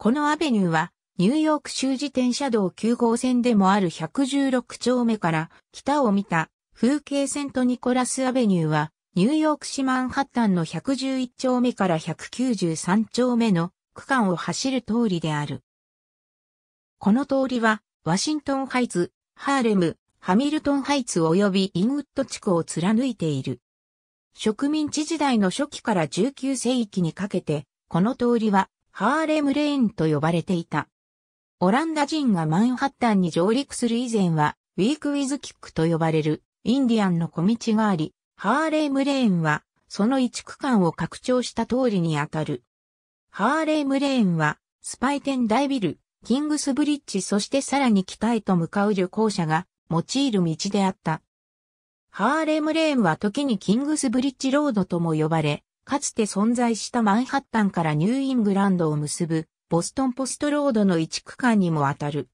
このアベニューは、ニューヨーク州自転車道9号線でもある116丁目から北を見た風景セントニコラスアベニューはニューヨーク市マンハッタンの111丁目から193丁目の区間を走る通りである。この通りはワシントンハイツ、ハーレム、ハミルトンハイツ及びインウッド地区を貫いている。植民地時代の初期から19世紀にかけて、この通りはハーレムレーンと呼ばれていた。オランダ人がマンハッタンに上陸する以前は、ウィークウィズキックと呼ばれるインディアンの小道があり、ハーレームレーンはその一区間を拡張した通りにあたる。ハーレームレーンはスパイテン大ビル、キングスブリッジそしてさらに北へと向かう旅行者が用いる道であった。ハーレムレーンは時にキングスブリッジロードとも呼ばれ、かつて存在したマンハッタンからニューイングランドを結ぶボストンポストロードの一区間にもあたる。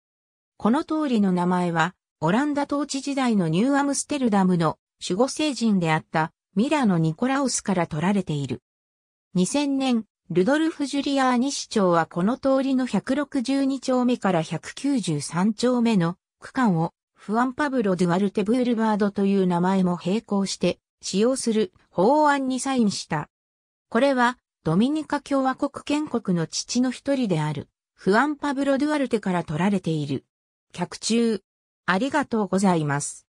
この通りの名前は、オランダ統治時代のニューアムステルダムの守護聖人であったミラのニコラウスから取られている。2000年、ルドルフ・ジュリアーニ市長はこの通りの162丁目から193丁目の区間をフアン・パブロ・ドゥ・アルテ・ブールバードという名前も並行して使用する法案にサインした。これは、ドミニカ共和国建国の父の一人である、フアン・パブロ・ドゥアルテから取られている。客中。ありがとうございます。